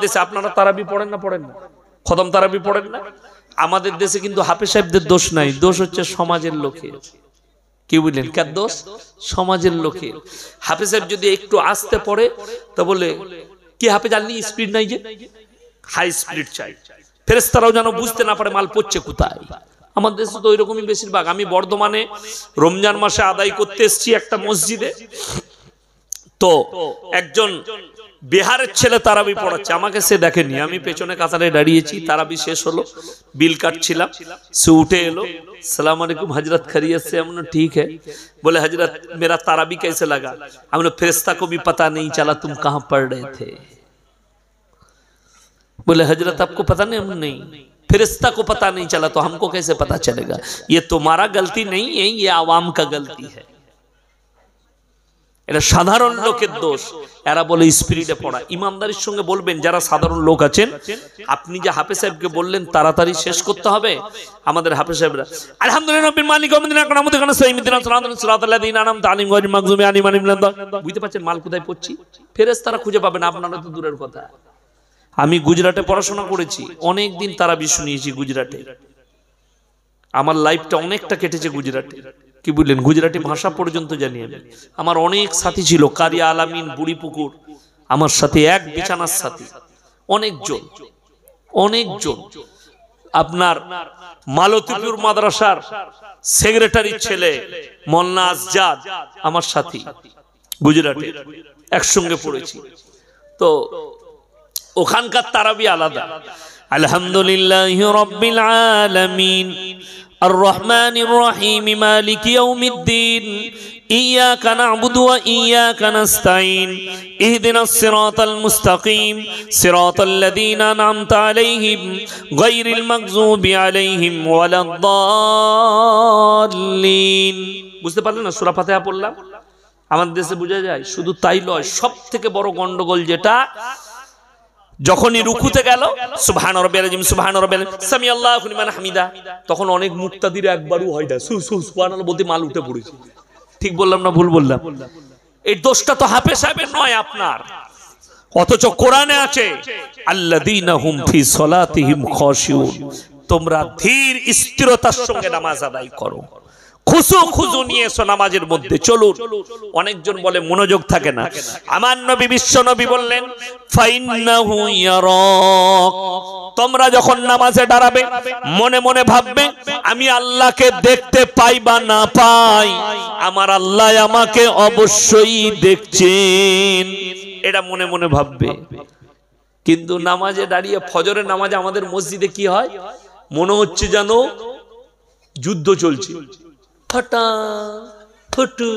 আমাদের দেশে আপনারা তারাবি পড়েন না পড়েন না খতম তারাবি পড়েন না আমাদের দেশে কিন্তু হাফিজ সাহেবদের দোষ নাই দোষ হচ্ছে সমাজের লোকে কি বুঝলেন কার দোষ সমাজের লোকে হাফিজ সাহেব যদি একটু আসতে পড়ে তা বলে কি হাফিজ আনলি স্পিড নাই যে হাই স্পিড চাই ফেরেস্তারাও যেন বুঝতে না পারে মাল পড়ছে কোথায় আমার দেশে তো ওইরকমই বেশিরভাগ আমি বর্ধমানে রমজান মাসে আদায় করতে এসছি একটা মসজিদে তো একজন বিহারের ছেলে তারাবি পড়াচ্ছে আমাকে সে দেখেনি আমি পেছনে কাতারে দাঁড়িয়েছি তারাবি শেষ হলো বিল কাটছিলাম সে উঠে এলো সালাম আলাইকুম হজরত खैरियत से हमने ठीक है बोले हजरत मेरा ताराबी कैसे लगा हमने फिरस्ता को भी पता नहीं चला तुम कहाँ पढ़ रहे थे बोले हजरत आपको पता नहीं हम नहीं फिरस्ता को पता नहीं चला तो हमको कैसे पता चलेगा ये तुम्हारा गलती नहीं है ये आवाम का गलती है এটা সাধারণ লোকের দোষ এরা বলে স্পিরিটে পড়া ইমানদারির সঙ্গে বলবেন যারা সাধারণ লোক আছেন আপনি যে হাফে সাহেবকে বললেন তাড়াতাড়ি শেষ করতে হবে আমাদের হাফে সাহেবরা আলহামদুলিল্লাহ বুঝতে পারছেন মাল কোথায় পড়ছি ফেরেস তারা খুঁজে পাবেন আপনারা তো দূরের কথা আমি গুজরাটে পড়াশোনা করেছি অনেক দিন তারা বিশ্ব নিয়েছি গুজরাটে আমার লাইফটা অনেকটা কেটেছে গুজরাটে কি বললেন গুজরাটি ভাষা পর্যন্ত জানি আমি আমার অনেক সাথী ছিল কারিয়া আলামিন বুড়িপুকুর আমার সাথে এক বিছানার সাথী অনেকজন অনেকজন আপনার মালতিপুর মাদ্রাসার সেক্রেটারির ছেলে মল্লা আজাদ আমার সাথী গুজরাটে একসঙ্গে পড়েছি তো ওখানকার তারাবি আলাদা আলহামদুলিল্লাহ রব্বিল আলামিন الرحمن الرحيم مالك يوم الدين إياك نعبد وإياك نستعين إهدنا الصراط المستقيم صراط الذين نعمت عليهم غير المغضوب عليهم ولا الضالين বুঝতে পারলেন না فتحة ফাতিহা পড়লাম আমাদের দেশে বোঝা যায় শুধু তাই নয় সব থেকে বড় গন্ডগোল যেটা যখনই রুকুতে গেল সুবহান রব্বিল আজিম সুবহান রব্বিল সামি আল্লাহু লিমান হামিদা তখন অনেক মুক্তাদির একবারও হয় না সু সু সুবহানাল্লাহ বলতে মাল উঠে পড়েছে ঠিক বললাম না ভুল বললাম এই দোষটা তো হাফে সাহেবের নয় আপনার অথচ কোরআনে আছে আল্লাযীনাহুম ফি সলাতিহিম খাশিউন তোমরা ধীর স্থিরতার সঙ্গে নামাজ আদায় করো খুশু খুশু নিয়ে এসো নামাজের মধ্যে চলুন অনেকজন বলে মনোযোগ থাকে না আমার নবী বিশ্ব নবী বললেন তোমরা যখন নামাজে দাঁড়াবে মনে মনে ভাববে আমি আল্লাহকে দেখতে পাই বা না পাই আমার আল্লাহ আমাকে অবশ্যই দেখছেন এটা মনে মনে ভাববে কিন্তু নামাজে দাঁড়িয়ে ফজরের নামাজে আমাদের মসজিদে কি হয় মনে হচ্ছে যেন যুদ্ধ চলছে ফটা ফটু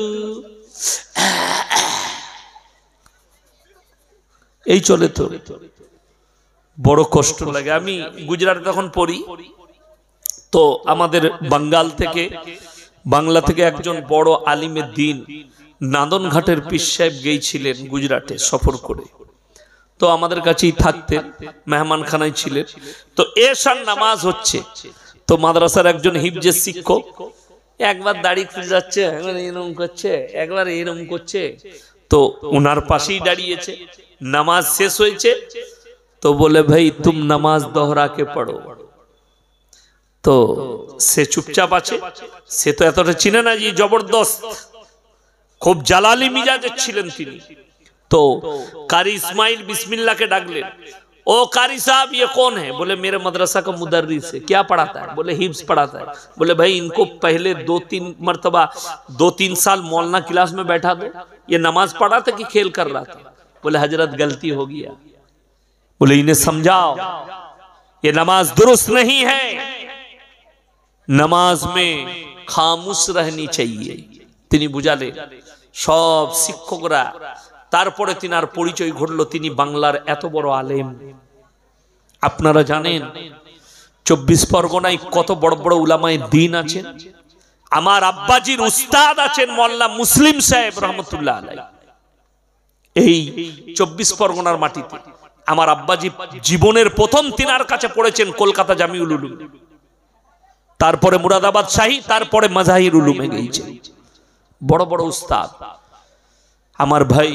এই চলে তো বড় কষ্ট লাগে আমি গুজরাটে তখন পড়ি তো আমাদের বাঙ্গাল থেকে বাংলা থেকে একজন বড় আলিমের দিন ঘাটের পিস সাহেব গিয়েছিলেন গুজরাটে সফর করে তো আমাদের কাছেই থাকতেন খানায় ছিলেন তো এসার নামাজ হচ্ছে তো মাদ্রাসার একজন হিফজের শিক্ষক একবার দাড়ি খুঁজে যাচ্ছে একবার এরম করছে একবার এরম করছে তো ওনার পাশেই দাঁড়িয়েছে নামাজ শেষ হয়েছে তো বলে ভাই তুম নামাজ কে পড়ো তো সে চুপচাপ আছে সে তো এতটা চিনে না যে জবরদস্ত খুব জালালি মিজাজের ছিলেন তিনি তো কারি ইসমাইল বিসমিল্লাকে ডাকলেন ओ कारी साहब ये कौन है बोले मेरे मदरसा का मुदर्रिस से क्या पढ़ाता है बोले हिब्स पढ़ाता है बोले भाई इनको पहले दो तीन मरतबा दो तीन साल मौलाना क्लास में बैठा दो ये नमाज पढ़ा था कि खेल कर रहा था बोले हजरत गलती हो गया बोले इन्हें समझाओ ये नमाज दुरुस्त नहीं है नमाज में खामोश रहनी चाहिए তিনি বুঝালে সব শিক্ষকরা তারপরে তিনার পরিচয় ঘটল তিনি বাংলার এত বড় আলেম আপনারা জানেন চব্বিশ পরগনায় কত বড় বড় উলামায় দিন আছেন আমার আব্বাজির উস্তাদ আছেন মোল্লা মুসলিম সাহেব রহমতুল্লাহ আলাই এই চব্বিশ পরগনার মাটিতে আমার আব্বাজি জীবনের প্রথম তিনার কাছে পড়েছেন কলকাতা জামিউল উলুম তারপরে মুরাদাবাদ শাহী তারপরে মাজাহির উলুমে গিয়েছে বড় বড় উস্তাদ আমার ভাই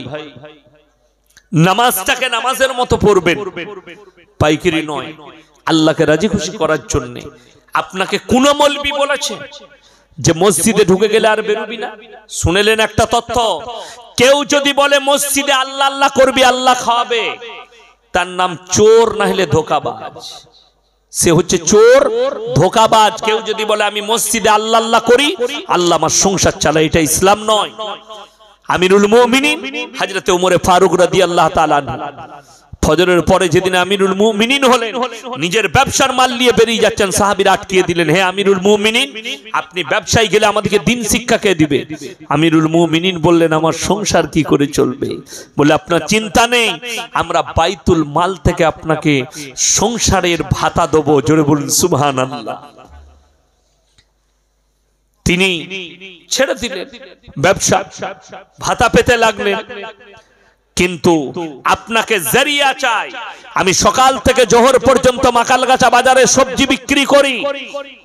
নামাজটাকে নামাজের মতো পড়বেন পাইকারি নয় আল্লাহকে রাজি খুশি করার জন্য আপনাকে কোন মলবি বলেছে যে মসজিদে ঢুকে গেলে আর বেরোবি না শুনেলেন একটা তথ্য কেউ যদি বলে মসজিদে আল্লাহ আল্লাহ করবি আল্লাহ খাওয়াবে তার নাম চোর না হলে ধোকাবাজ সে হচ্ছে চোর ধোকাবাজ কেউ যদি বলে আমি মসজিদে আল্লাহ আল্লাহ করি আল্লাহ আমার সংসার চালাই এটা ইসলাম নয় আমিরুল মুমিনিন হাজরতে উমরে ফারুক রাদিয়াল্লাহু তাআলা ফজরের পরে যেদিন আমিরুল মুমিনিন হলেন নিজের ব্যবসার মাল নিয়ে বেরিয়ে যাচ্ছেন আটকিয়ে দিলেন হে আমিরুল মুমিনিন আপনি ব্যবসায় গেলে আমাদেরকে দিন শিক্ষা কে দিবে আমিরুল মুমিনিন বললেন আমার সংসার কি করে চলবে বলে আপনার চিন্তা নেই আমরা বাইতুল মাল থেকে আপনাকে সংসারের ভাতা দেবো জোরে বলুন আল্লাহ তিনি ছেড়ে দিলেন ব্যবসা ভাতা পেতে লাগলেন কিন্তু আপনাকে জারিয়া চাই আমি সকাল থেকে জোহর পর্যন্ত মাকাল গাছা বাজারে সবজি বিক্রি করি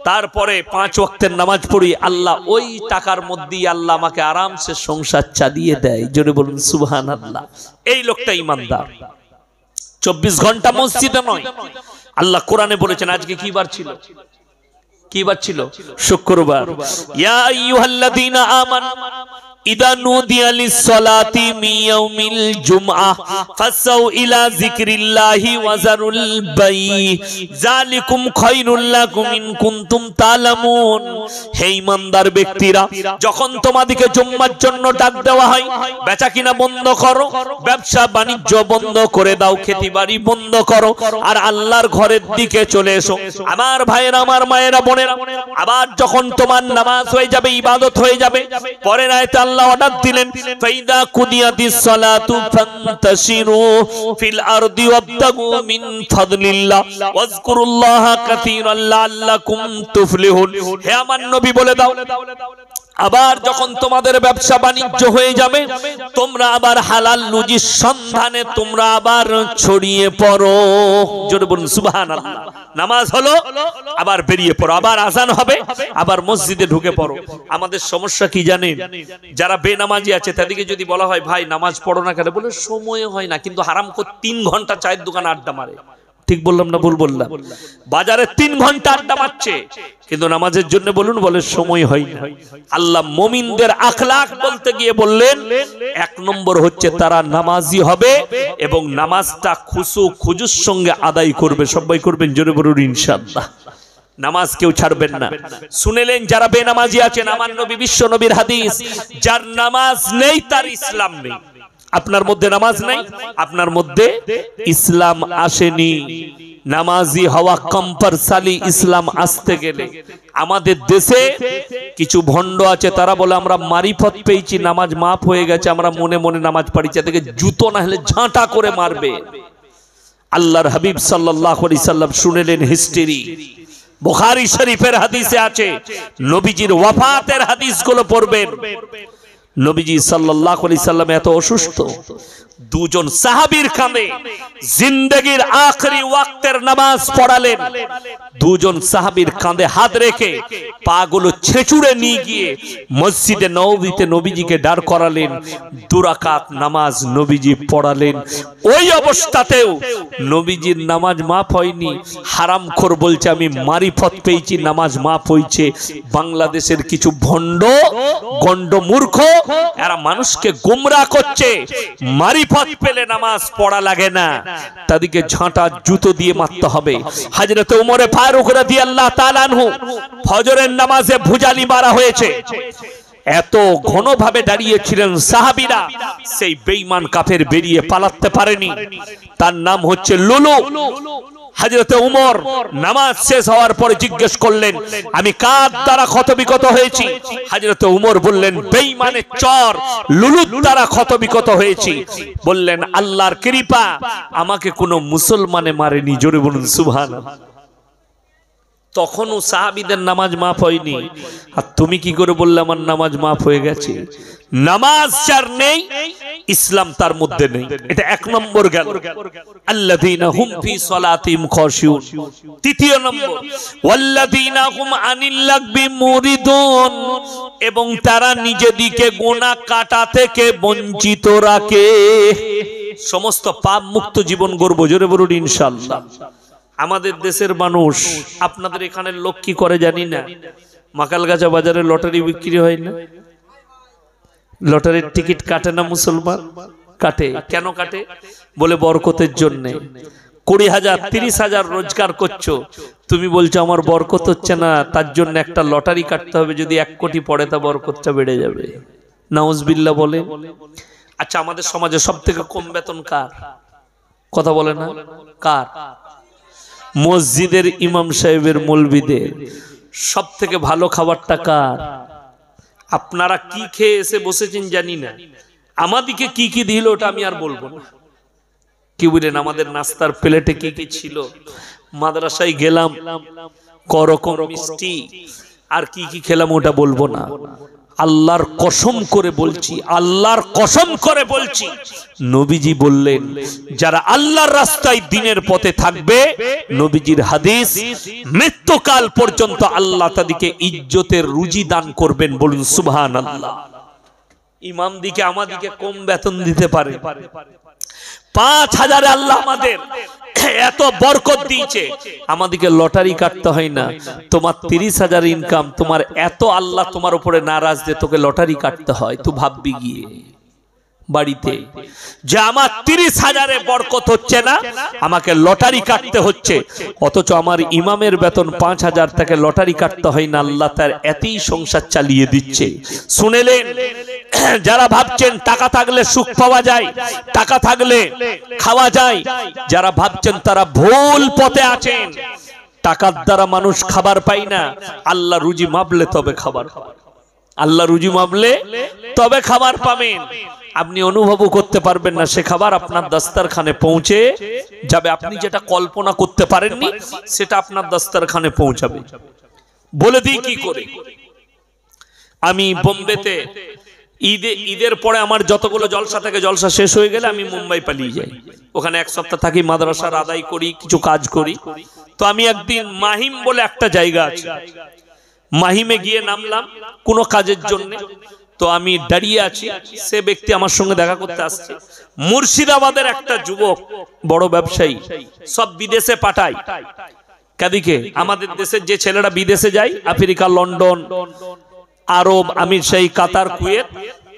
তারপরে পাঁচ ওয়াক্তের নামাজ পড়ি আল্লাহ ওই টাকার মধ্যেই আল্লাহ আমাকে আরামসে সংসার চা দিয়ে দেয় জোরে বলুন সুবহান আল্লাহ এই লোকটা ইমানদার চব্বিশ ঘন্টা মসজিদে নয় আল্লাহ কোরআনে বলেছেন আজকে কি বার ছিল কি বার ছিল শুক্রবার ইয়া আইয়ুহাল্লাযীনা আমানু ইদা নুদিয়ালি সলাতি মিয়াউমিল ফাসাউ ইলা যিকরিল্লাহি ওয়াজারুল বাই যালিকুম খায়রুল লাকুম ইন কুনতুম তালামুন হে ইমানদার ব্যক্তিরা যখন তোমাদেরকে জুম্মার জন্য ডাক দেওয়া হয় বেচা কিনা বন্ধ করো ব্যবসা বাণিজ্য বন্ধ করে দাও খেতিবাড়ি বন্ধ করো আর আল্লাহর ঘরের দিকে চলে এসো আমার ভাইয়েরা আমার মায়েরা বোনেরা আবার যখন তোমার নামাজ হয়ে যাবে ইবাদত হয়ে যাবে পরের আল্লাহ অর্ডার দিলেন ফাইদা কুদিয়াতিস সালাতু ফান্তাশিরু ফিল আরদি ওয়াবতাগু মিন ফাদলিল্লাহ ওয়াজকুরুল্লাহ কাসীরাল্লাকুম তুফলিহুন হে আমার নবী বলে দাও আবার যখন তোমাদের ব্যবসা বাণিজ্য হয়ে যাবে তোমরা আবার হালাল রুজির সন্ধানে তোমরা আবার ছড়িয়ে পড়ো জোরে বলুন সুবহানাল্লাহ নামাজ হলো আবার বেরিয়ে পড়ো আবার আজান হবে আবার মসজিদে ঢুকে পড়ো আমাদের সমস্যা কি জানেন যারা বেনামাজি আছে তাদেরকে যদি বলা হয় ভাই নামাজ পড়ো না কেন বলে সময় হয় না কিন্তু হারাম করে তিন ঘন্টা চায়ের দোকানে আড্ডা মারে ঠিক বললাম না ভুল বললাম বাজারে তিন ঘন্টা আড্ডা মারছে কিন্তু নামাজের জন্য বলুন বলে সময় হয় না আল্লাহ মমিনদের আখলাখ বলতে গিয়ে বললেন এক নম্বর হচ্ছে তারা নামাজি হবে এবং নামাজটা খুশু খুজুর সঙ্গে আদায় করবে সবাই করবেন জোরে বলুন ইনশাল্লাহ নামাজ কেউ ছাড়বেন না শুনেলেন যারা বেনামাজি আছেন আমার নবী বিশ্ব নবীর হাদিস যার নামাজ নেই তার ইসলাম নেই আপনার মধ্যে নামাজ নাই আপনার মধ্যে ইসলাম আসেনি নামাজি হওয়া কম্পালসারি ইসলাম আসতে গেলে আমাদের দেশে কিছু ভণ্ড আছে তারা বলে আমরা মারিফত পেয়েছি নামাজ মাফ হয়ে গেছে আমরা মনে মনে নামাজ পাড়িছি তাদেরকে জুতো না হলে ঝাঁটা করে মারবে আল্লাহর হাবিব সাল্লাহ সাল্লাম শুনেলেন হিস্টরি বুখারী শরীফের হাদিসে আছে নবীজির ওয়াফাতের হাদিসগুলো পড়বেন নবীজি সাল্লাহ আলি সাল্লাম এত অসুস্থ দুজন সাহাবির খামে জিন্দগির আখরি ওয়াক্তের নামাজ পড়ালেন দুজন সাহাবির কাঁধে হাত রেখে পাগুলো ছেঁচুড়ে নিয়ে গিয়ে মসজিদে নবীতে নবীজিকে দাঁড় করালেন দুরাকাত নামাজ নবীজি পড়ালেন ওই অবস্থাতেও নবীজির নামাজ মাফ হয়নি হারাম খোর বলছে আমি মারিফত পেয়েছি নামাজ মাফ হয়েছে বাংলাদেশের কিছু ভণ্ড গণ্ড মূর্খ এরা মানুষকে গুমরা করছে মারি বিপদ পেলে নামাজ পড়া লাগে না তাদেরকে ঝাঁটা জুতো দিয়ে মারতে হবে হাজরতে উমরে ফারুক রাদি আল্লাহ তালানহু ফজরের নামাজে ভুজালি মারা হয়েছে এত ঘনভাবে দাঁড়িয়েছিলেন সাহাবিরা সেই বেঈমান কাফের বেরিয়ে পালাতে পারেনি তার নাম হচ্ছে লুলু হাজরতে উমর নামাজ শেষ হওয়ার পরে জিজ্ঞেস করলেন আমি কার দ্বারা বিকত হয়েছি হাজরতে উমর বললেন বেঈমানের চর লুলুত দ্বারা বিকত হয়েছি বললেন আল্লাহর কৃপা আমাকে কোনো মুসলমানে মারেনি জোরে বলুন সুবহানাল্লাহ তখনও সাহাবিদের নামাজ মাফ হয়নি আর তুমি কি করে বললে আমার নামাজ মাফ হয়ে গেছে নামাজ যার নেই ইসলাম তার মধ্যে নেই এটা এক নম্বর গেল আল্লাযীনা হুম ফি সালাতিহিম খাশিউন তৃতীয় নম্বর ওয়াল্লাযীনা হুম আনিল লাগবি মুরিদুন এবং তারা নিজেদিকে গোনা কাটা থেকে বঞ্চিত রাখে সমস্ত পাপ মুক্ত জীবন গর্ব জোরে বলুন ইনশাআল্লাহ আমাদের দেশের মানুষ আপনাদের এখানের লোক কি করে জানি না মাকালগাছা বাজারে লটারি বিক্রি হয় না লটারির টিকিট কাটে না মুসলমান কাটে কেন কাটে বলে বরকতের জন্যে কুড়ি হাজার তিরিশ হাজার রোজগার করছো তুমি বলছো আমার বরকত হচ্ছে না তার জন্য একটা লটারি কাটতে হবে যদি এক কোটি পড়ে তা বরকতটা বেড়ে যাবে নাউজবিল্লা বলে আচ্ছা আমাদের সমাজে সব থেকে কম বেতন কার কথা বলে না কার মসজিদের ইমাম সাহেবের মলবিদের সব থেকে ভালো খাবারটা কার আপনারা কি খেয়ে এসে বসেছেন জানি না আমাদিকে কি কি দিল ওটা আমি আর বলবো না কি বুঝলেন আমাদের নাস্তার প্লেটে কি কি ছিল মাদ্রাসায় গেলাম করকম মিষ্টি আর কি কি খেলাম ওটা বলবো না আল্লাহর কসম করে বলছি আল্লাহর কসম করে বলছি নবীজি বললেন যারা আল্লাহর রাস্তায় দিনের পথে থাকবে নবীজির হাদিস মৃত্যুকাল পর্যন্ত আল্লাহ তাদেরকে ইজ্জতের রুজি দান করবেন বলুন সুবহান আল্লাহ ইমাম দিকে আমাদিকে কম বেতন দিতে পারে পাঁচ হাজারে আল্লাহ আমাদের এত বরকত দিয়েছে আমাদেরকে লটারি কাটতে হয় না তোমার তিরিশ হাজার ইনকাম তোমার এত আল্লাহ তোমার উপরে নারাজ দিয়ে তোকে লটারি কাটতে হয় তুই ভাববি গিয়ে বাড়িতে যে আমার তিরিশ হাজারে বরকত হচ্ছে না আমাকে লটারি কাটতে হচ্ছে অথচ আমার ইমামের বেতন পাঁচ হাজার থেকে লটারি কাটতে হয় না আল্লাহ তার এতেই সংসার চালিয়ে দিচ্ছে শুনেলেন যারা ভাবছেন টাকা থাকলে সুখ পাওয়া যায় টাকা থাকলে খাওয়া যায় যারা ভাবছেন তারা ভুল পথে আছেন টাকার দ্বারা মানুষ খাবার পায় না আল্লাহ রুজি মাপলে তবে খাবার খাবার আল্লাহ রুজু মামলে তবে খাবার পাবেন আপনি অনুভবও করতে পারবেন না সে খাবার আপনার দস্তারখানে পৌঁছে যাবে আপনি যেটা কল্পনা করতে পারেননি সেটা আপনার দস্তারখানে পৌঁছাবে বলে দিই কি করে আমি বোম্বেতে ঈদে ঈদের পরে আমার যতগুলো জলসা থেকে জলসা শেষ হয়ে গেলে আমি মুম্বাই পালিয়ে যাই ওখানে এক সপ্তাহ থাকি মাদ্রাসার আদায় করি কিছু কাজ করি তো আমি একদিন মাহিম বলে একটা জায়গা আছে মাহিমে গিয়ে নামলাম কোনো কাজের জন্য তো আমি দাঁড়িয়ে আছি সে ব্যক্তি আমার সঙ্গে দেখা করতে আসছে মুর্শিদাবাদের একটা যুবক বড় ব্যবসায়ী সব বিদেশে পাঠায় কাদিকে আমাদের দেশের যে ছেলেরা বিদেশে যায় আফ্রিকা লন্ডন আরব আমি সেই কাতার কুয়েত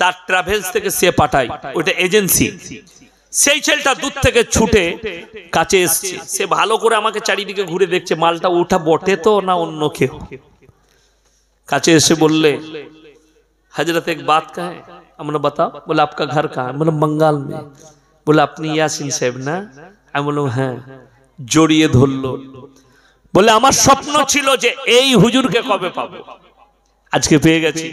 তার ট্রাভেলস থেকে সে পাঠায় ওইটা এজেন্সি সেই ছেলেটা দূর থেকে ছুটে কাছে এসছে সে ভালো করে আমাকে চারিদিকে ঘুরে দেখছে মালটা ওঠা বটে তো না অন্য কেউ কাছে এসে বললে হজরত এক বাত কাহে আমরা বাতাও বলে আপনার ঘর কাহা বললাম বঙ্গাল মে বলে আপনি ইয়াসিন সাহেব না আমি বললাম হ্যাঁ জড়িয়ে ধরলো বলে আমার স্বপ্ন ছিল যে এই হুজুরকে কবে পাবো আজকে পেয়ে গেছি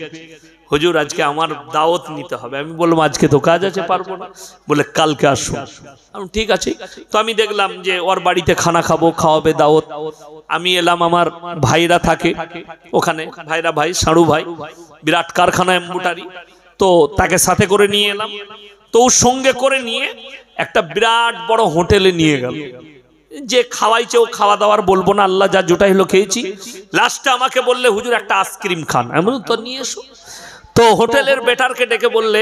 হুজুর আজকে আমার দাওয়াত নিতে হবে আমি বললাম আজকে তো কাজ আছে পারবো না বলে কালকে আসো ঠিক আছে তো আমি দেখলাম যে ওর বাড়িতে খানা খাবো খাওয়াবে দাওয়াত আমি এলাম আমার ভাইরা থাকে ওখানে ভাইরা ভাই সাড়ু ভাই বিরাট কারখানা এম্বুটারি তো তাকে সাথে করে নিয়ে এলাম তো সঙ্গে করে নিয়ে একটা বিরাট বড় হোটেলে নিয়ে গেল যে ও খাওয়া দাওয়ার বলবো না আল্লাহ যা জোটাই হলো খেয়েছি লাস্টে আমাকে বললে হুজুর একটা আইসক্রিম খান এমন তো নিয়ে এসো তো হোটেলের বেটারকে ডেকে বললে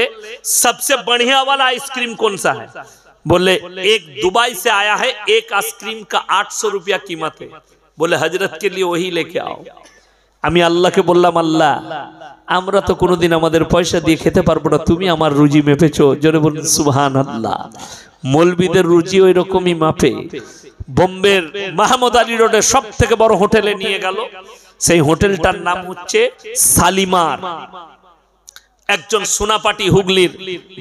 সবচেয়ে বড়িয়া वाला আইসক্রিম কোন সা হ্যায় বললে এক দুবাই সে আয়া হ্যায় এক আইসক্রিম কা আটশো রুপিয়া কিমত বলে হজরত কে লিয়ে ওহি লেকে আও আমি আল্লাহকে বললাম আল্লাহ আমরা তো কোনোদিন আমাদের পয়সা দিয়ে খেতে পারবো না তুমি আমার রুজি মেপেছো জোরে বলুন সুবহানাল্লাহ আল্লাহ মৌলবীদের রুজি ওই রকমই মাপে বোম্বের মাহমুদ আলী রোডের সব থেকে বড় হোটেলে নিয়ে গেল সেই হোটেলটার নাম হচ্ছে সালিমার একজন সোনাপাটি হুগলির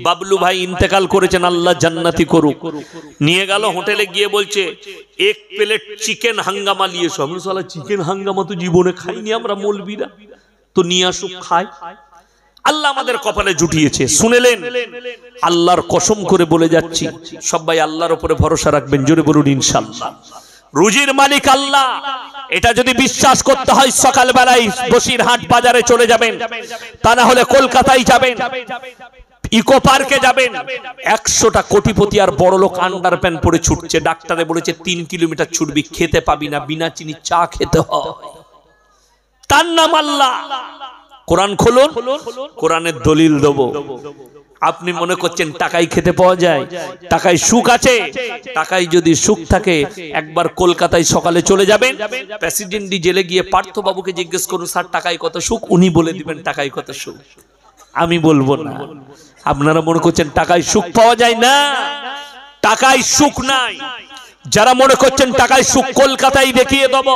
বাবলু ভাই ইন্তেকাল করেছেন আল্লাহ জান্নাতি করুক নিয়ে গেল হোটেলে গিয়ে বলছে এক প্লেট চিকেন হাঙ্গামা নিয়ে চিকেন হাঙ্গামা তো জীবনে খাইনি আমরা মলবিরা তো নিয়ে আসুক খায় আল্লাহ আমাদের কপালে জুটিয়েছে শুনেলেন আল্লাহর কসম করে বলে যাচ্ছি সবাই আল্লাহর উপরে ভরসা রাখবেন জোরে বলুন ইনশাল্লাহ রুজির মালিক আল্লাহ এটা যদি বিশ্বাস করতে হয় সকালবেলায় বসিরহাট বাজারে চলে যাবেন তা না হলে কলকাতায় যাবেন ইকো পার্কে যাবেন একশোটা কোটিপতি আর বড় লোক আন্ডার প্যান পরে ছুটছে ডাক্তারে বলেছে তিন কিলোমিটার ছুটবি খেতে পাবি না বিনা চিনি চা খেতে হয় তার নাম আল্লাহ কোরআন খুলুন কোরআনের দলিল দেবো আপনি মনে করছেন টাকাই খেতে পাওয়া যায় টাকায় সুখ আছে টাকায় যদি সুখ থাকে একবার কলকাতায় সকালে চলে যাবেন প্রেসিডেন্টই জেলে গিয়ে পার্থবাবুকে জিজ্ঞেস করুন স্যার টাকায় কত সুখ উনি বলে দিবেন টাকায় কত সুখ আমি বলবো না আপনারা মনে করছেন টাকায় সুখ পাওয়া যায় না টাকায় সুখ নাই যারা মনে করছেন টাকায় সুখ কলকাতায় দেখিয়ে দেব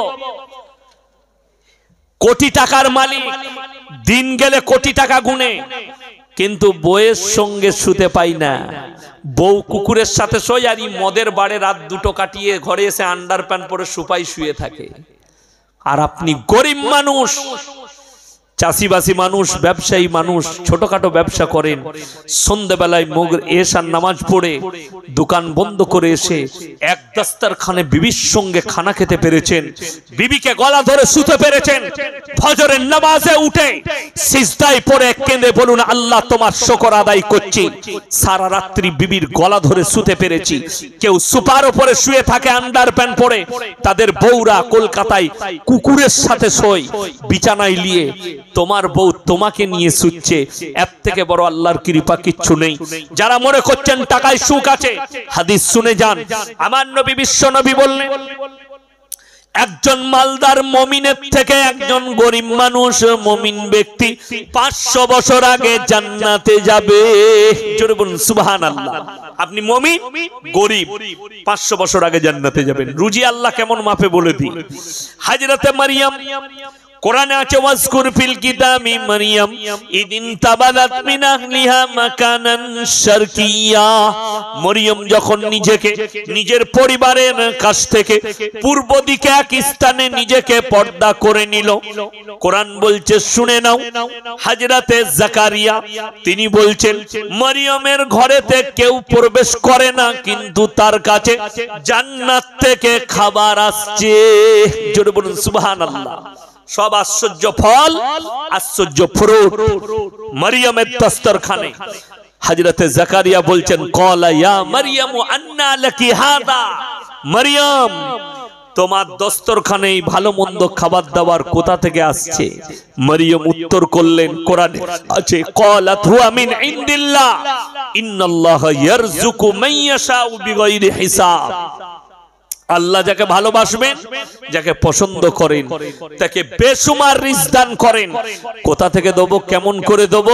কোটি টাকার মালিক দিন গেলে কোটি টাকা গুনে কিন্তু বইয়ের সঙ্গে শুতে পাই না বউ কুকুরের সাথে শোয় আর মদের বাড়ে রাত দুটো কাটিয়ে ঘরে এসে আন্ডার প্যান্ট পরে সুপাই শুয়ে থাকে আর আপনি গরিব মানুষ চাষিবাসী মানুষ ব্যবসায়ী মানুষ ছোটখাটো ব্যবসা করেন সন্ধ্যেবেলায় মুগ এসার নামাজ পড়ে দোকান বন্ধ করে এসে এক দাস্তার খানে বিবির সঙ্গে খানা খেতে পেরেছেন বিবিকে গলা ধরে শুতে পেরেছেন ফজরের নামাজে উঠে সিজদাই পড়ে কেঁদে বলুন আল্লাহ তোমার শকর আদায় করছি সারা রাত্রি বিবির গলা ধরে শুতে পেরেছি কেউ সুপার উপরে শুয়ে থাকে আন্ডার প্যান্ট পরে তাদের বউরা কলকাতায় কুকুরের সাথে শোয় বিছানায় লিয়ে তোমার বউ তোমাকে নিয়ে শুচ্ছে এর থেকে বড় আল্লাহর কৃপা কিচ্ছু নেই যারা মনে করছেন টাকায় সুখ আছে হাদিস শুনে যান আমার নবী বিশ্ব নবী বললেন একজন মালদার মমিনের থেকে একজন গরিব মানুষ মমিন ব্যক্তি পাঁচশো বছর আগে জান্নাতে যাবে সুবাহান আল্লাহ আপনি মমিন গরিব পাঁচশো বছর আগে জান্নাতে যাবেন রুজি আল্লাহ কেমন মাপে বলে দিই হাজরাতে মারিয়াম কোরআনে আছে ওয়াজকুর ফিল কিতাবি মারিয়াম ইদিন তাবাদাত মিন আহলিহা মাকানান শারকিয়া মরিয়ম যখন নিজেকে নিজের পরিবারের কাছ থেকে পূর্ব দিকে এক স্থানে নিজেকে পর্দা করে নিল কোরআন বলছে শুনে নাও হাজরাতে জাকারিয়া তিনি বলছেন মরিয়মের ঘরেতে কেউ প্রবেশ করে না কিন্তু তার কাছে জান্নাত থেকে খাবার আসছে জোরে বলুন সুবহানাল্লাহ সব আশ্চর্য ফল আশ্চর্য ফ্রুট মারিয়ামের দস্তরখানে হাজরতে জাকারিয়া বলছেন কলাইয়া মারিয়াম আন্না লাকি হাদা মারিয়াম তোমার দস্তরখানে এই ভালো মন্দ খাবার দাবার কোথা থেকে আসছে মরিয়ম উত্তর করলেন কোরআন আছে কলাত হুয়া মিন ইনদিল্লাহ ইন্নাল্লাহ ইয়ারযুকু মাইয়াশাউ বিগাইরি হিসাব আল্লাহ যাকে ভালোবাসবেন যাকে পছন্দ করেন তাকে বেসুমার রিজদান করেন কোথা থেকে দেবো কেমন করে দেব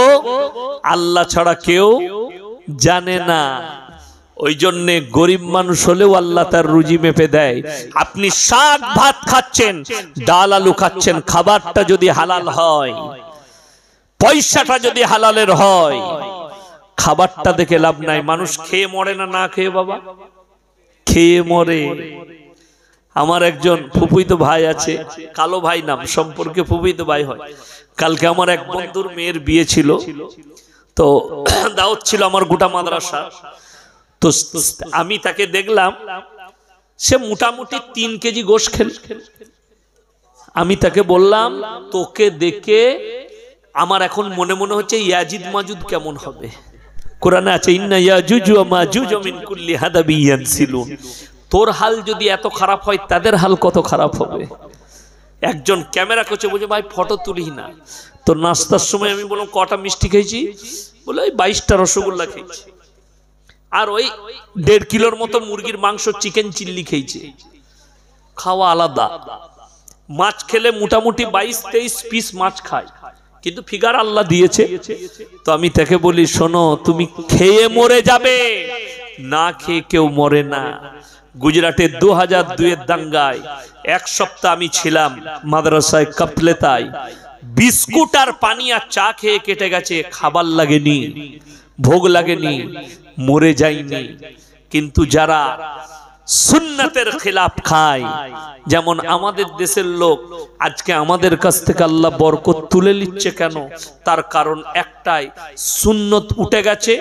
আল্লাহ ছাড়া কেউ জানে না ওই জন্যে গরিব মানুষ হলেও আল্লাহ তার রুজি মেপে দেয় আপনি শাক ভাত খাচ্ছেন ডাল আলু খাচ্ছেন খাবারটা যদি হালাল হয় পয়সাটা যদি হালালের হয় খাবারটা দেখে লাভ নাই মানুষ খেয়ে মরে না না খেয়ে বাবা খেয়ে মরে আমার একজন ফুপুইতো ভাই আছে কালো ভাই নাম সম্পর্কে ফুপুইতো ভাই হয় কালকে আমার এক বন্ধুর মেয়ের বিয়ে ছিল তো দাওয়াত ছিল আমার গোটা মাদ্রাসা তো আমি তাকে দেখলাম সে মোটামুটি তিন কেজি গোশ খেল আমি তাকে বললাম তোকে দেখে আমার এখন মনে মনে হচ্ছে ইয়াজিদ মাজুদ কেমন হবে কোরআনে আছে ইন্না ইয়াজুজু ওয়া মাজুজু মিন কুল্লি তোর হাল যদি এত খারাপ হয় তাদের হাল কত খারাপ হবে একজন ক্যামেরা করছে বলছে ভাই ফটো তুলি না তো নাস্তার সময় আমি বললাম কটা মিষ্টি খেয়েছি বলে ওই বাইশটা রসগোল্লা খেয়েছি আর ওই দেড় কিলোর মতো মুরগির মাংস চিকেন চিল্লি খেয়েছে খাওয়া আলাদা মাছ খেলে মোটামুটি বাইশ তেইশ পিস মাছ খায় কিন্তু ফিগার আল্লাহ দিয়েছে তো আমি তাকে বলি শোনো তুমি খেয়ে মরে যাবে না খেয়ে কেউ মরে না গুজরাটে দু হাজার দুয়ের দাঙ্গায় এক সপ্তাহ আমি ছিলাম মাদ্রাসায় কাপলেতায় বিস্কুট আর পানি আর চা খেয়ে কেটে গেছে খাবার লাগেনি ভোগ লাগেনি মরে যায়নি কিন্তু যারা সুন্নাতের খিলাফ খায় যেমন আমাদের দেশের লোক আজকে আমাদের কাছ থেকে আল্লাহ বরকত তুলে নিচ্ছে কেন তার কারণ একটাই সুন্নত উঠে গেছে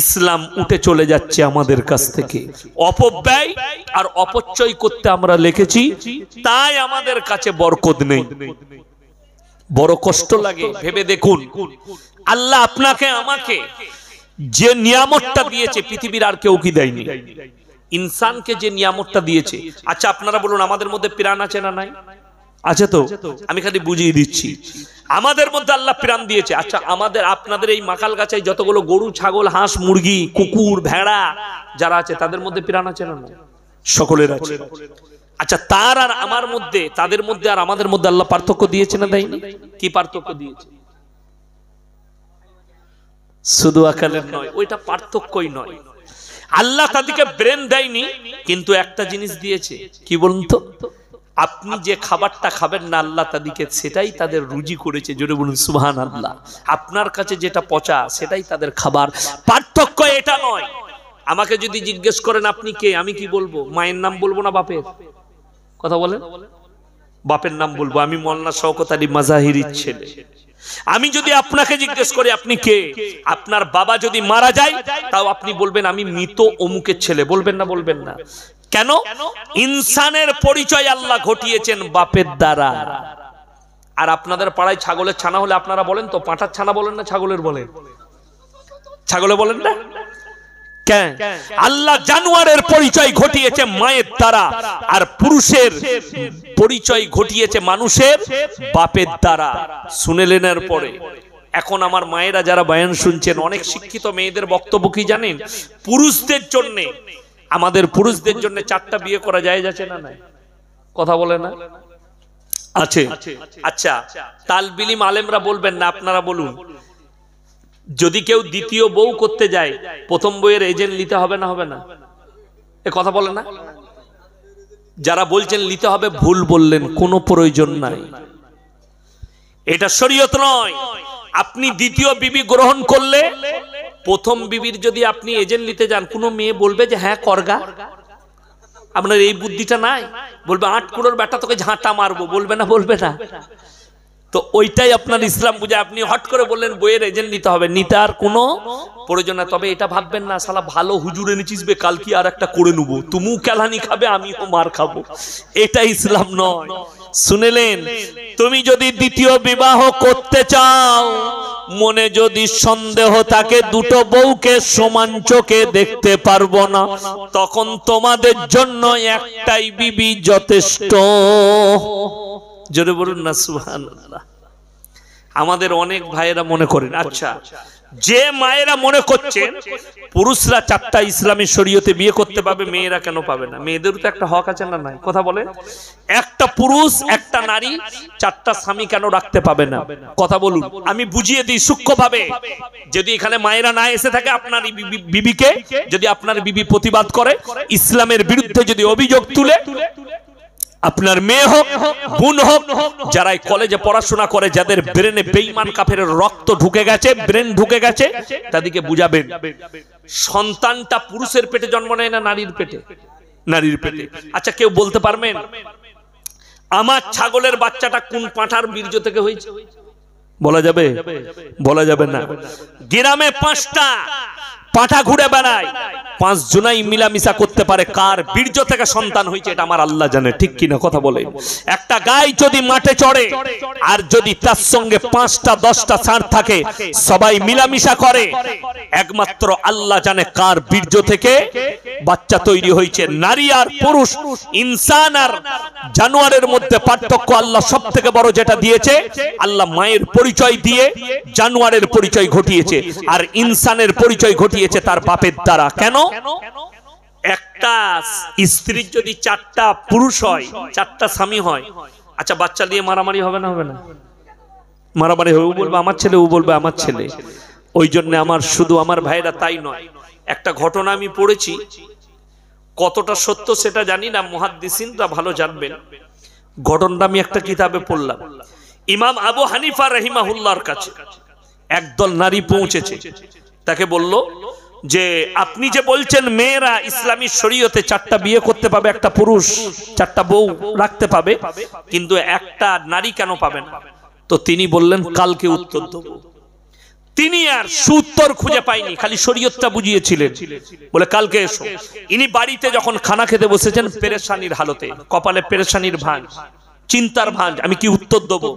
ইসলাম উঠে চলে যাচ্ছে আমাদের কাছ থেকে অপব্যয় আর অপচয় করতে আমরা লিখেছি তাই আমাদের কাছে বরকত নেই বড় কষ্ট লাগে ভেবে দেখুন আল্লাহ আপনাকে আমাকে যে নিয়ামতটা দিয়েছে পৃথিবীর আর কেউ কি দেয়নি ইনসানকে যে নিয়ামতটা দিয়েছে আচ্ছা আপনারা বলুন আমাদের মধ্যে প্রাণ আছে না নাই আছে তো আমি খালি বুঝিয়ে দিচ্ছি আমাদের মধ্যে আল্লাহ প্রাণ দিয়েছে আচ্ছা আমাদের আপনাদের এই মাকাল গাছে যতগুলো গরু ছাগল হাঁস মুরগি কুকুর ভেড়া যারা আছে তাদের মধ্যে প্রাণ আছে না নাই সকলের আছে আচ্ছা তার আর আমার মধ্যে তাদের মধ্যে আর আমাদের মধ্যে আল্লাহ পার্থক্য দিয়েছে না দেয়নি কি পার্থক্য দিয়েছে শুধু আকালের নয় ওইটা পার্থক্যই নয় আল্লাহ তাদেরকে ব্রেন দেয়নি কিন্তু একটা জিনিস দিয়েছে কি বলুন তো আপনি যে খাবারটা খাবেন না আল্লাহ তাদেরকে সেটাই তাদের রুজি করেছে জোরে বলুন সুহান আল্লাহ আপনার কাছে যেটা পচা সেটাই তাদের খাবার পার্থক্য এটা নয় আমাকে যদি জিজ্ঞেস করেন আপনি কে আমি কি বলবো মায়ের নাম বলবো না বাপের কথা বলেন বাপের নাম বলবো আমি মল্লা শওকত আলী মাজাহির ছেলে আমি যদি আপনাকে জিজ্ঞেস করি আপনি কে আপনার বাবা যদি মারা যায় তাও আপনি বলবেন আমি মৃত অমুকের ছেলে বলবেন না বলবেন না কেন ইনসানের পরিচয় আল্লাহ ঘটিয়েছেন বাপের দ্বারা আর আপনাদের পাড়ায় ছাগলের ছানা হলে আপনারা বলেন তো পাঁঠার ছানা বলেন না ছাগলের বলেন ছাগলে বলেন না আল্লাহ জানুয়ারের পরিচয় ঘটিয়েছে মায়ের দ্বারা আর পুরুষের পরিচয় ঘটিয়েছে মানুষের বাপের দ্বারা শুনেলেন এর পরে এখন আমার মায়েরা যারা বয়ান শুনছেন অনেক শিক্ষিত মেয়েদের বক্তব্য কি জানেন পুরুষদের জন্য আমাদের পুরুষদের জন্য চারটা বিয়ে করা যায় যাচ্ছে না নাই কথা বলে না আছে আচ্ছা তালবিলিম আলেমরা বলবেন না আপনারা বলুন যদি কেউ দ্বিতীয় বউ করতে যায় প্রথম বইয়ের এজেন্ট নিতে হবে না হবে না এ কথা বলে না যারা বলছেন নিতে হবে ভুল বললেন কোনো প্রয়োজন নাই এটা শরীয়ত নয় আপনি দ্বিতীয় বিবি গ্রহণ করলে প্রথম বিবির যদি আপনি এজেন্ট নিতে যান কোনো মেয়ে বলবে যে হ্যাঁ করগা আপনার এই বুদ্ধিটা নাই বলবে আট কুড়োর ব্যাটা তোকে ঝাঁটা মারবো বলবে না বলবে না তো ওইটাই আপনার ইসলাম বুঝে আপনি হট করে বললেন বইয়ের এজেন্ট নিতে হবে নিতে আর কোনো প্রয়োজন না তবে এটা ভাববেন না সালা ভালো হুজুর নিচিস বে কাল কি আর একটা করে নেবো তুমু কেলানি খাবে আমিও মার খাবো এটা ইসলাম নয় শুনেলেন তুমি যদি দ্বিতীয় বিবাহ করতে চাও মনে যদি সন্দেহ থাকে দুটো বউকে সমান চোখে দেখতে পারবো না তখন তোমাদের জন্য একটাই বিবি যথেষ্ট জোরে বলুন না সুহান আমাদের অনেক ভাইয়েরা মনে করেন আচ্ছা যে মায়েরা মনে করছেন পুরুষরা চারটা ইসলামী শরীয়তে বিয়ে করতে পাবে মেয়েরা কেন পাবে না মেয়েদেরও তো একটা হক আছে না নাই কথা বলে একটা পুরুষ একটা নারী চারটা স্বামী কেন রাখতে পাবে না কথা বলুন আমি বুঝিয়ে দিই সূক্ষ্মভাবে যদি এখানে মায়েরা না এসে থাকে আপনার বিবিকে যদি আপনার বিবি প্রতিবাদ করে ইসলামের বিরুদ্ধে যদি অভিযোগ তুলে আপনার মেয়ে হোক বোন হোক যারা কলেজে পড়াশোনা করে যাদের ব্রেনে বেইমান কাফের রক্ত ঢুকে গেছে ব্রেন ঢুকে গেছে তাদেরকে বুঝাবেন সন্তানটা পুরুষের পেটে জন্ম নেয় না নারীর পেটে নারীর পেটে আচ্ছা কেউ বলতে পারবেন আমার ছাগলের বাচ্চাটা কোন পাঁঠার বীর্য থেকে হয়েছে বলা যাবে বলা যাবে না গ্রামে পাঁচটা পাঁঠা ঘুরে বেড়ায় পাঁচ জুনাই মিলামিশা করতে পারে কার বীর্য থেকে সন্তান হয়েছে এটা আমার আল্লাহ জানে ঠিক কিনা কথা বলে একটা গায়ে যদি মাঠে চড়ে আর যদি তার সঙ্গে পাঁচটা দশটা ষাঁড় থাকে সবাই মিলামিশা করে একমাত্র আল্লাহ জানে কার বীর্য থেকে বাচ্চা তৈরি হয়েছে নারী আর পুরুষ ইনসান আর জানোয়ারের মধ্যে পার্থক্য আল্লাহ সব থেকে বড় যেটা দিয়েছে আল্লাহ মায়ের পরিচয় দিয়ে জানোয়ারের পরিচয় ঘটিয়েছে আর ইনসানের পরিচয় ঘটিয়েছে তার বাপের দ্বারা কেন একটা স্ত্রীর যদি চারটা পুরুষ হয় চারটা স্বামী হয় আচ্ছা বাচ্চা দিয়ে মারামারি হবে না হবে না মারামারি হবে ও বলবে আমার ছেলে ও বলবে আমার ছেলে ওই জন্য আমার শুধু আমার ভাইরা তাই নয় একটা ঘটনা আমি পড়েছি কতটা সত্য সেটা জানি না মহাদ্দিসিনরা ভালো জানবেন ঘটনটা আমি একটা কিতাবে পড়লাম ইমাম আবু হানিফা রহিমাহুল্লার কাছে একদল নারী পৌঁছেছে তাকে বলল যে আপনি যে বলছেন মেয়েরা ইসলামী শরীয়তে চারটা বিয়ে করতে পাবে একটা পুরুষ চারটা বউ রাখতে পাবে কিন্তু একটা নারী কেন পাবেন তো তিনি বললেন কালকে উত্তর দেব তিনি আর সুত্তর খুঁজে পাইনি খালি শরীয়তটা বুঝিয়েছিলেন বলে কালকে এসো ইনি বাড়িতে যখন খানা খেতে বসেছেন পেরেশানির হালতে কপালে পেরেশানির ভাঙ চিন্তার ভাঁজ আমি কি উত্তর দেবো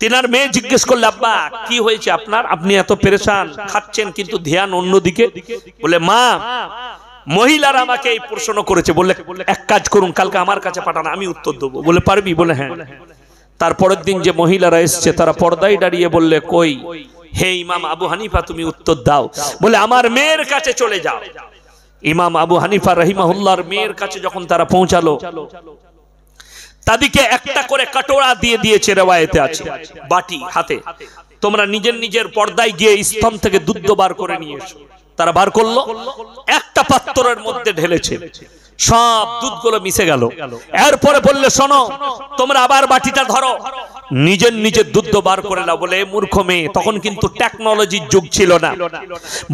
তেনার মেয়ে জিজ্ঞেস করলে আব্বা কি হয়েছে আপনার আপনি এত পেরেশান খাচ্ছেন কিন্তু ধ্যান অন্যদিকে বলে মা মহিলারা আমাকে এই প্রশ্ন করেছে বলে এক কাজ করুন কালকে আমার কাছে পাঠান আমি উত্তর দেবো বলে পারবি বলে হ্যাঁ তারপরের দিন যে মহিলারা এসছে তারা পর্দায় দাঁড়িয়ে বললে কই হে ইমাম আবু হানিফা তুমি উত্তর দাও বলে আমার মেয়ের কাছে চলে যাও ইমাম আবু হানিফা রহিমাহুল্লাহর মেয়ের কাছে যখন তারা পৌঁছালো তাদেরকে একটা করে কাটোরা দিয়ে দিয়েছে রেওয়ায়তে আছে বাটি হাতে তোমরা নিজের নিজের পর্দায় গিয়ে স্তম্ভ থেকে দুধ বার করে নিয়ে এসো তারা বার করলো একটা পাত্রের মধ্যে ঢেলেছে সব দুধগুলো মিশে গেল এরপরে বললে শোনো তোমরা আবার বাটিটা ধরো নিজের নিজের দুধ বার করে না বলে মূর্খ মেয়ে তখন কিন্তু টেকনোলজির যুগ ছিল না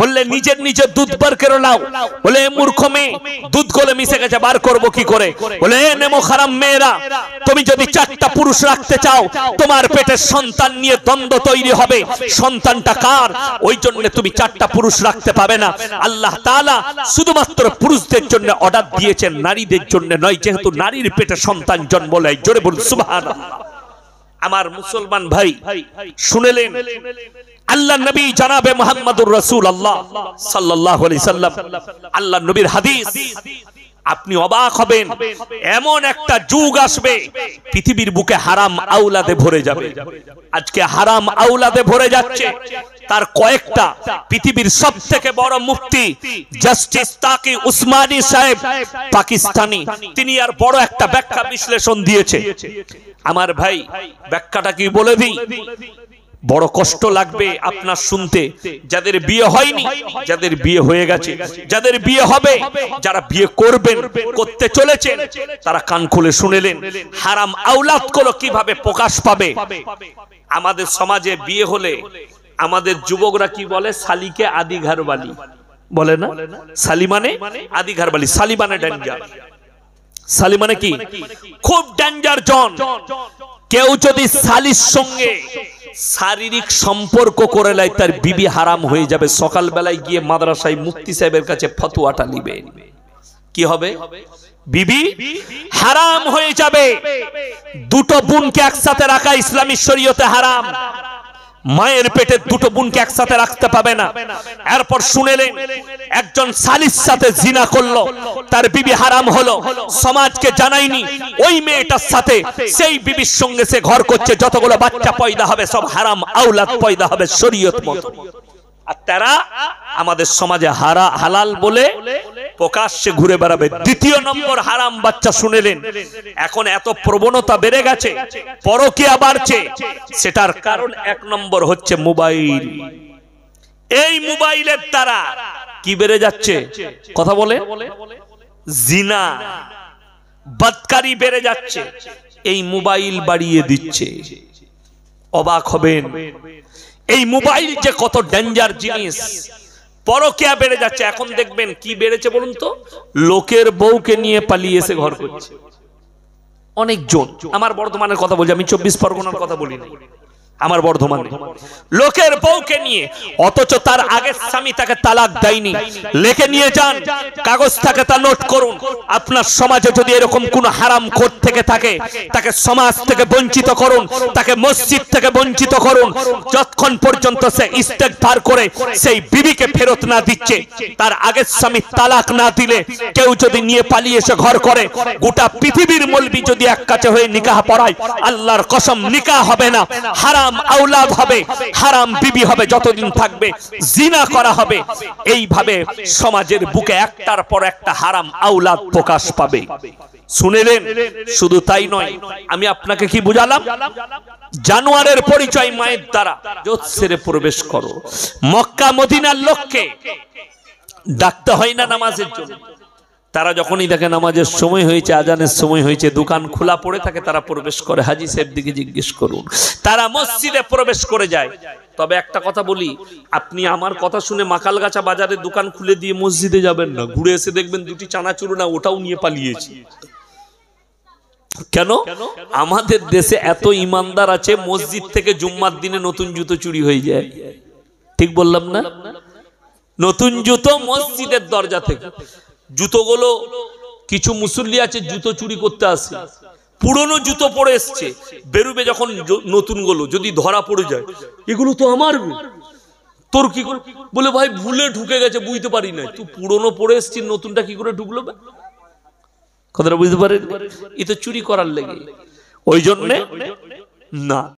বললে নিজের নিজের দুধ বার করে নাও বলে মূর্খ মেয়ে দুধ গলে মিশে গেছে বার করব কি করে বলে নেমো খারাপ মেয়েরা তুমি যদি চারটা পুরুষ রাখতে চাও তোমার পেটের সন্তান নিয়ে দ্বন্দ্ব তৈরি হবে সন্তানটা কার ওই জন্য তুমি চারটা পুরুষ রাখতে পাবে না আল্লাহ তাআলা শুধুমাত্র পুরুষদের জন্য অর্ডার দিয়ে দিয়েছেন নারীদের জন্য নয় যেহেতু নারীর পেটে সন্তান জন্ম নেয় জোরে বলুন সুবাহান আমার মুসলমান ভাই শুনেলেন আল্লাহ নবী জানাবে মোহাম্মদুর রসুল আল্লাহ সাল্লাহ সাল্লাম আল্লাহ নবীর হাদিস আপনি অবাক হবেন এমন একটা যুগ আসবে পৃথিবীর বুকে হারাম আউলাদে ভরে যাবে আজকে হারাম আউলাদে ভরে যাচ্ছে তার কয়েকটা পৃথিবীর সব থেকে বড় মুক্তি জাস্টিস তাকি উসমানী সাহেব পাকিস্তানি তিনি আর বড় একটা ব্যাখ্যা বিশ্লেষণ দিয়েছে আমার ভাই ব্যাখ্যাটা কি বলে দিই বড় কষ্ট লাগবে আপনার শুনতে যাদের বিয়ে হয়নি যাদের বিয়ে হয়ে গেছে যাদের বিয়ে হবে যারা বিয়ে করবেন করতে চলেছেন তারা কান খুলে শুনেলেন হারাম আউলাদ গুলো কিভাবে প্রকাশ পাবে আমাদের সমাজে বিয়ে হলে আমাদের যুবকরা কি বলে শালিকে আদি বালি বলে না সালিমানে আদি ঘরবালি সালিমানে ডেঞ্জার সালিমানে কি খুব ডেঞ্জার জন কেউ যদি সালির সঙ্গে শারীরিক সম্পর্ক করে লাই তার বিবি হারাম হয়ে যাবে সকালবেলায় গিয়ে মাদ্রাসায় মুক্তি সাহেবের কাছে ফতুয়াটা নিবে কি হবে বিবি হারাম হয়ে যাবে দুটো বোনকে একসাথে রাখা ইসলামী শরীয়তে হারাম মায়ের পেটে দুটো বোনকে একসাথে রাখতে পাবে না এরপর শুনেলেন একজন সালিস সাথে জিনা করলো তার বিবি হারাম হলো সমাজকে জানায়নি ওই মেয়েটার সাথে সেই বিবির সঙ্গে সে ঘর করছে যতগুলো বাচ্চা পয়দা হবে সব হারাম আউলাদ পয়দা হবে শরীয়ত মতো আর তারা আমাদের সমাজে হারা হালাল বলে প্রকাশ্যে ঘুরে বেড়াবে দ্বিতীয় নম্বর হারাম বাচ্চা শুনেলেন এখন এত প্রবণতা বেড়ে গেছে পরকিয়া বাড়ছে সেটার কারণ এক নম্বর হচ্ছে মোবাইল এই মোবাইলের তারা কি বেড়ে যাচ্ছে কথা বলে জিনা বাদকারি বেড়ে যাচ্ছে এই মোবাইল বাড়িয়ে দিচ্ছে অবাক হবেন এই মোবাইল যে কত ডেঞ্জার জিনিস পরকিয়া বেড়ে যাচ্ছে এখন দেখবেন কি বেড়েছে বলুন তো লোকের বউকে নিয়ে পালিয়ে এসে ঘর করছে অনেকজন আমার বর্তমানের কথা বলছি আমি চব্বিশ পরগনার কথা বলিনি আমার বর্ধমান লোকের বউকে নিয়ে অথচ তার আগের স্বামী তাকে তালাক দেয়নি লেখে নিয়ে যান কাগজ থাকে তা নোট করুন আপনার সমাজে যদি এরকম কোন হারাম খোর থেকে থাকে তাকে সমাজ থেকে বঞ্চিত করুন তাকে মসজিদ থেকে বঞ্চিত করুন যতক্ষণ পর্যন্ত সে স্টেক পার করে সেই বিবিকে ফেরত না দিচ্ছে তার আগের স্বামী তালাক না দিলে কেউ যদি নিয়ে পালিয়ে এসে ঘর করে গোটা পৃথিবীর মলবি যদি এক কাছে হয়ে নিকাহ পড়ায় আল্লাহর কসম নিকাহ হবে না হারাম হারাম আউলাদ হবে হারাম বিবি হবে যতদিন থাকবে জিনা করা হবে এইভাবে সমাজের বুকে একটার পর একটা হারাম আউলাদ প্রকাশ পাবে শুনেলেন শুধু তাই নয় আমি আপনাকে কি বুঝালাম জানুয়ারের পরিচয় মায়ের দ্বারা জোৎসেরে প্রবেশ করো মক্কা মদিনার লক্ষ্যে ডাকতে হয় না নামাজের জন্য তারা যখনই দেখে নামাজের সময় হয়েছে আজানের সময় হয়েছে দোকান খোলা পড়ে থাকে তারা প্রবেশ করে হাজি সাহেব দিকে জিজ্ঞেস করুন তারা মসজিদে প্রবেশ করে যায় তবে একটা কথা বলি আপনি আমার কথা শুনে গাছা বাজারে দোকান খুলে দিয়ে মসজিদে যাবেন না ঘুরে এসে দেখবেন দুটি চানাচুর না ওটাও নিয়ে পালিয়েছি কেন আমাদের দেশে এত ইমানদার আছে মসজিদ থেকে জুম্মার দিনে নতুন জুতো চুরি হয়ে যায় ঠিক বললাম না নতুন জুতো মসজিদের দরজা থেকে জুতোগুলো কিছু মুসল্লি আছে জুতো চুরি করতে আসে পুরনো জুতো পরে এসছে বেরুবে যখন নতুনগুলো যদি ধরা পড়ে যায় এগুলো তো আমার তোর কি করে বলে ভাই ভুলে ঢুকে গেছে বুঝতে পারি না তুই পুরনো পরে এসছি নতুনটা কি করে ঢুকলো কথাটা বুঝতে পারে এ তো চুরি করার লেগে ওই জন্যে না